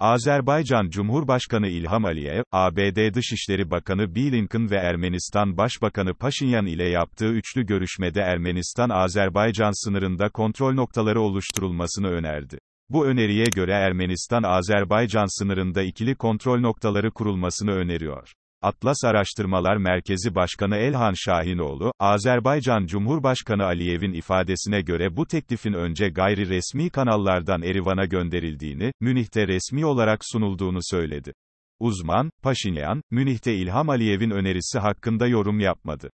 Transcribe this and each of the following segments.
Azerbaycan Cumhurbaşkanı İlham Aliyev, ABD Dışişleri Bakanı Blinken ve Ermenistan Başbakanı Paşinyan ile yaptığı üçlü görüşmede Ermenistan-Azerbaycan sınırında kontrol noktaları oluşturulmasını önerdi. Bu öneriye göre Ermenistan-Azerbaycan sınırında ikili kontrol noktaları kurulmasını öneriyor. Atlas Araştırmalar Merkezi Başkanı Elhan Şahinoğlu, Azerbaycan Cumhurbaşkanı Aliyev'in ifadesine göre bu teklifin önce gayri resmi kanallardan Erivan'a gönderildiğini, Münih'te resmi olarak sunulduğunu söyledi. Uzman, Paşinyan, Münih'te İlham Aliyev'in önerisi hakkında yorum yapmadı.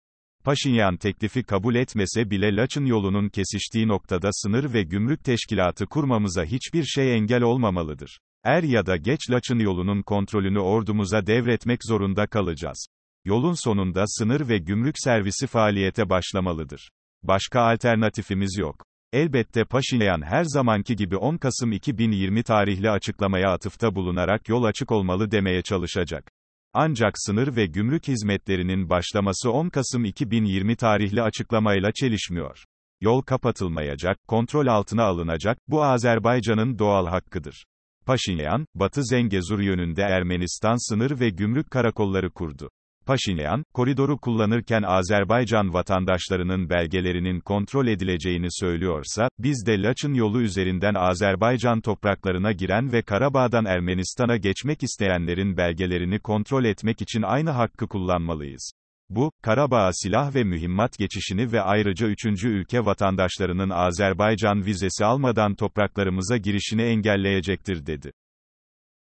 Paşinyan teklifi kabul etmese bile Laçın yolunun kesiştiği noktada sınır ve gümrük teşkilatı kurmamıza hiçbir şey engel olmamalıdır. Er ya da geç Laçın yolunun kontrolünü ordumuza devretmek zorunda kalacağız. Yolun sonunda sınır ve gümrük servisi faaliyete başlamalıdır. Başka alternatifimiz yok. Elbette Paşinyan her zamanki gibi 10 Kasım 2020 tarihli açıklamaya atıfta bulunarak yol açık olmalı demeye çalışacak. Ancak sınır ve gümrük hizmetlerinin başlaması 10 Kasım 2020 tarihli açıklamayla çelişmiyor. Yol kapatılmayacak, kontrol altına alınacak, bu Azerbaycan'ın doğal hakkıdır. Paşinyan, Batı Zengezur yönünde Ermenistan sınır ve gümrük karakolları kurdu. Paşinyan, koridoru kullanırken Azerbaycan vatandaşlarının belgelerinin kontrol edileceğini söylüyorsa, biz de Laçın yolu üzerinden Azerbaycan topraklarına giren ve Karabağ'dan Ermenistan'a geçmek isteyenlerin belgelerini kontrol etmek için aynı hakkı kullanmalıyız. Bu, Karabağ'a silah ve mühimmat geçişini ve ayrıca üçüncü ülke vatandaşlarının Azerbaycan vizesi almadan topraklarımıza girişini engelleyecektir dedi.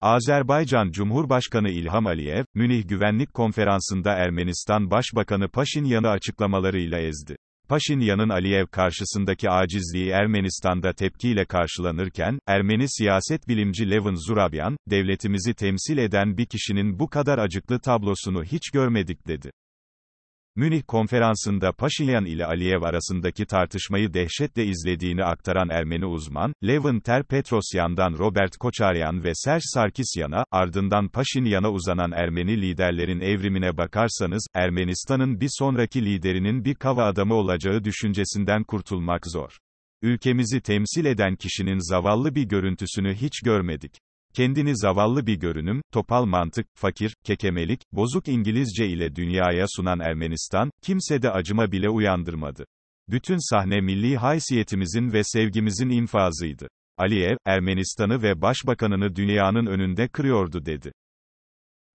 Azerbaycan Cumhurbaşkanı İlham Aliyev, Münih Güvenlik Konferansı'nda Ermenistan Başbakanı Paşinyan'ı açıklamalarıyla ezdi. Paşinyan'ın Aliyev karşısındaki acizliği Ermenistan'da tepkiyle karşılanırken, Ermeni siyaset bilimci Levin Zurabyan, devletimizi temsil eden bir kişinin bu kadar acıklı tablosunu hiç görmedik dedi. Münih konferansında Paşinyan ile Aliyev arasındaki tartışmayı dehşetle izlediğini aktaran Ermeni uzman, Levin Ter Petrosyan'dan Robert Koçaryan ve Serj Sarkisyan'a, ardından Paşinyan'a uzanan Ermeni liderlerin evrimine bakarsanız, Ermenistan'ın bir sonraki liderinin bir kava adamı olacağı düşüncesinden kurtulmak zor. Ülkemizi temsil eden kişinin zavallı bir görüntüsünü hiç görmedik. Kendini zavallı bir görünüm, topal mantık, fakir, kekemelik, bozuk İngilizce ile dünyaya sunan Ermenistan, kimse de acıma bile uyandırmadı. Bütün sahne milli haysiyetimizin ve sevgimizin infazıydı. Aliyev, Ermenistan'ı ve başbakanını dünyanın önünde kırıyordu dedi.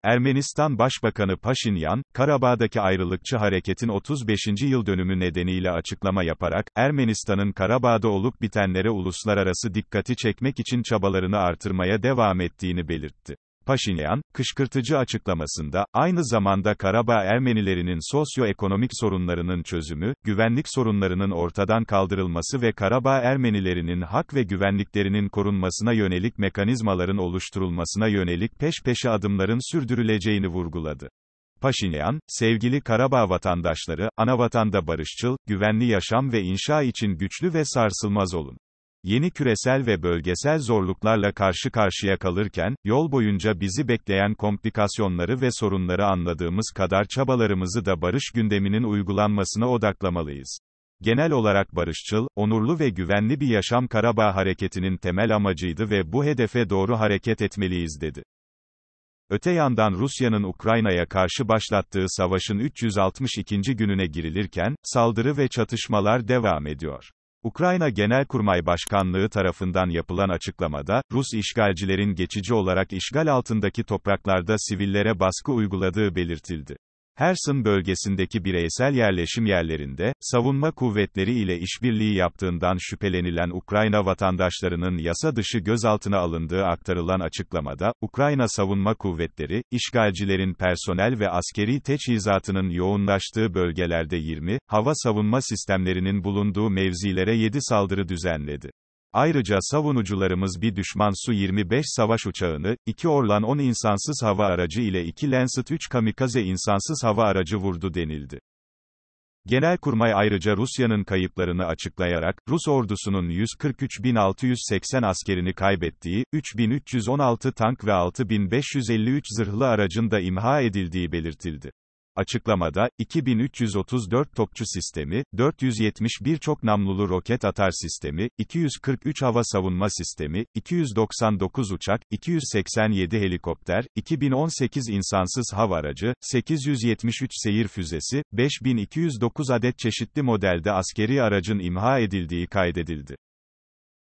Ermenistan Başbakanı Paşinyan, Karabağ'daki ayrılıkçı hareketin 35. yıl dönümü nedeniyle açıklama yaparak, Ermenistan'ın Karabağ'da olup bitenlere uluslararası dikkati çekmek için çabalarını artırmaya devam ettiğini belirtti. Paşinyan, kışkırtıcı açıklamasında, aynı zamanda Karabağ Ermenilerinin sosyoekonomik sorunlarının çözümü, güvenlik sorunlarının ortadan kaldırılması ve Karabağ Ermenilerinin hak ve güvenliklerinin korunmasına yönelik mekanizmaların oluşturulmasına yönelik peş peşe adımların sürdürüleceğini vurguladı. Paşinyan, sevgili Karabağ vatandaşları, ana vatanda barışçıl, güvenli yaşam ve inşa için güçlü ve sarsılmaz olun yeni küresel ve bölgesel zorluklarla karşı karşıya kalırken, yol boyunca bizi bekleyen komplikasyonları ve sorunları anladığımız kadar çabalarımızı da barış gündeminin uygulanmasına odaklamalıyız. Genel olarak barışçıl, onurlu ve güvenli bir yaşam Karabağ hareketinin temel amacıydı ve bu hedefe doğru hareket etmeliyiz dedi. Öte yandan Rusya'nın Ukrayna'ya karşı başlattığı savaşın 362. gününe girilirken, saldırı ve çatışmalar devam ediyor. Ukrayna Genelkurmay Başkanlığı tarafından yapılan açıklamada, Rus işgalcilerin geçici olarak işgal altındaki topraklarda sivillere baskı uyguladığı belirtildi. Hersin bölgesindeki bireysel yerleşim yerlerinde, savunma kuvvetleri ile işbirliği yaptığından şüphelenilen Ukrayna vatandaşlarının yasa dışı gözaltına alındığı aktarılan açıklamada, Ukrayna savunma kuvvetleri, işgalcilerin personel ve askeri teçhizatının yoğunlaştığı bölgelerde 20, hava savunma sistemlerinin bulunduğu mevzilere 7 saldırı düzenledi. Ayrıca savunucularımız bir düşman Su-25 savaş uçağını, 2 Orlan 10 insansız hava aracı ile 2 Lancet 3 kamikaze insansız hava aracı vurdu denildi. Genelkurmay ayrıca Rusya'nın kayıplarını açıklayarak, Rus ordusunun 143.680 askerini kaybettiği, 3.316 tank ve 6.553 zırhlı aracın da imha edildiği belirtildi. Açıklamada, 2334 topçu sistemi, 471 çok namlulu roket atar sistemi, 243 hava savunma sistemi, 299 uçak, 287 helikopter, 2018 insansız hava aracı, 873 seyir füzesi, 5209 adet çeşitli modelde askeri aracın imha edildiği kaydedildi.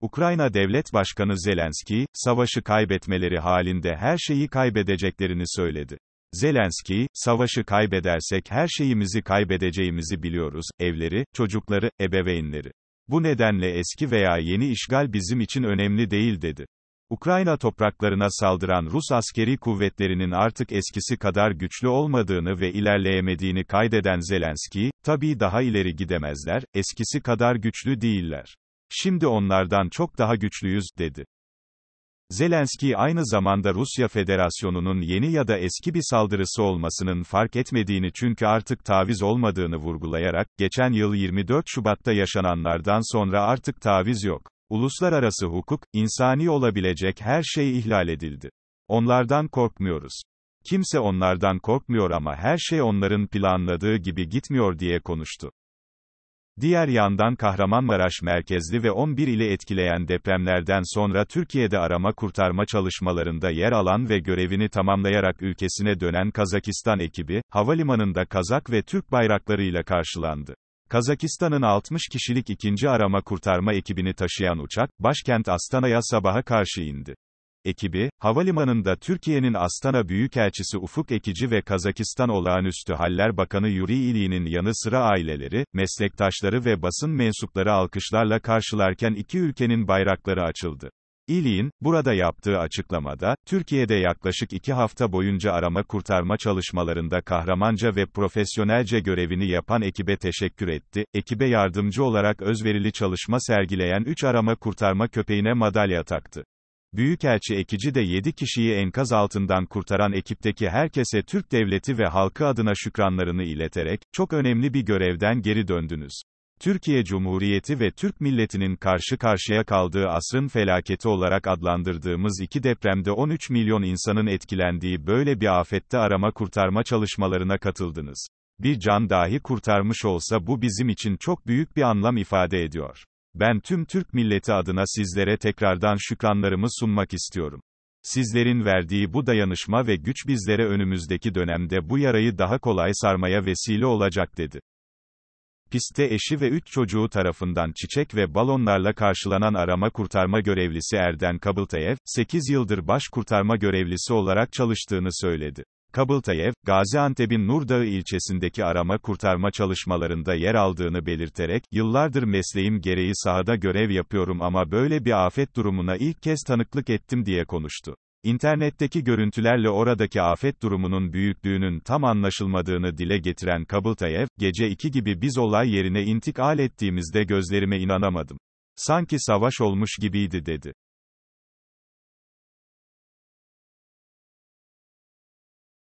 Ukrayna Devlet Başkanı Zelenski, savaşı kaybetmeleri halinde her şeyi kaybedeceklerini söyledi. Zelenski, savaşı kaybedersek her şeyimizi kaybedeceğimizi biliyoruz, evleri, çocukları, ebeveynleri. Bu nedenle eski veya yeni işgal bizim için önemli değil dedi. Ukrayna topraklarına saldıran Rus askeri kuvvetlerinin artık eskisi kadar güçlü olmadığını ve ilerleyemediğini kaydeden Zelenski, tabii daha ileri gidemezler, eskisi kadar güçlü değiller. Şimdi onlardan çok daha güçlüyüz, dedi. Zelenski aynı zamanda Rusya Federasyonu'nun yeni ya da eski bir saldırısı olmasının fark etmediğini çünkü artık taviz olmadığını vurgulayarak, geçen yıl 24 Şubat'ta yaşananlardan sonra artık taviz yok. Uluslararası hukuk, insani olabilecek her şey ihlal edildi. Onlardan korkmuyoruz. Kimse onlardan korkmuyor ama her şey onların planladığı gibi gitmiyor diye konuştu. Diğer yandan Kahramanmaraş merkezli ve 11 ile etkileyen depremlerden sonra Türkiye'de arama kurtarma çalışmalarında yer alan ve görevini tamamlayarak ülkesine dönen Kazakistan ekibi, havalimanında Kazak ve Türk bayraklarıyla karşılandı. Kazakistan'ın 60 kişilik ikinci arama kurtarma ekibini taşıyan uçak, başkent Astana'ya sabaha karşı indi ekibi, havalimanında Türkiye'nin Astana Büyükelçisi Ufuk Ekici ve Kazakistan Olağanüstü Haller Bakanı Yuri İli'nin yanı sıra aileleri, meslektaşları ve basın mensupları alkışlarla karşılarken iki ülkenin bayrakları açıldı. İliğin, burada yaptığı açıklamada, Türkiye'de yaklaşık iki hafta boyunca arama kurtarma çalışmalarında kahramanca ve profesyonelce görevini yapan ekibe teşekkür etti, ekibe yardımcı olarak özverili çalışma sergileyen 3 arama kurtarma köpeğine madalya taktı. Büyükelçi Ekici de 7 kişiyi enkaz altından kurtaran ekipteki herkese Türk devleti ve halkı adına şükranlarını ileterek, çok önemli bir görevden geri döndünüz. Türkiye Cumhuriyeti ve Türk milletinin karşı karşıya kaldığı asrın felaketi olarak adlandırdığımız iki depremde 13 milyon insanın etkilendiği böyle bir afette arama kurtarma çalışmalarına katıldınız. Bir can dahi kurtarmış olsa bu bizim için çok büyük bir anlam ifade ediyor ben tüm Türk milleti adına sizlere tekrardan şükranlarımı sunmak istiyorum. Sizlerin verdiği bu dayanışma ve güç bizlere önümüzdeki dönemde bu yarayı daha kolay sarmaya vesile olacak dedi. Piste eşi ve üç çocuğu tarafından çiçek ve balonlarla karşılanan arama kurtarma görevlisi Erden Kabıltayev, 8 yıldır baş kurtarma görevlisi olarak çalıştığını söyledi. Kabıltayev, Gaziantep'in Nurdağı ilçesindeki arama kurtarma çalışmalarında yer aldığını belirterek, yıllardır mesleğim gereği sahada görev yapıyorum ama böyle bir afet durumuna ilk kez tanıklık ettim diye konuştu. İnternetteki görüntülerle oradaki afet durumunun büyüklüğünün tam anlaşılmadığını dile getiren Kabıltayev, gece 2 gibi biz olay yerine intikal ettiğimizde gözlerime inanamadım. Sanki savaş olmuş gibiydi dedi.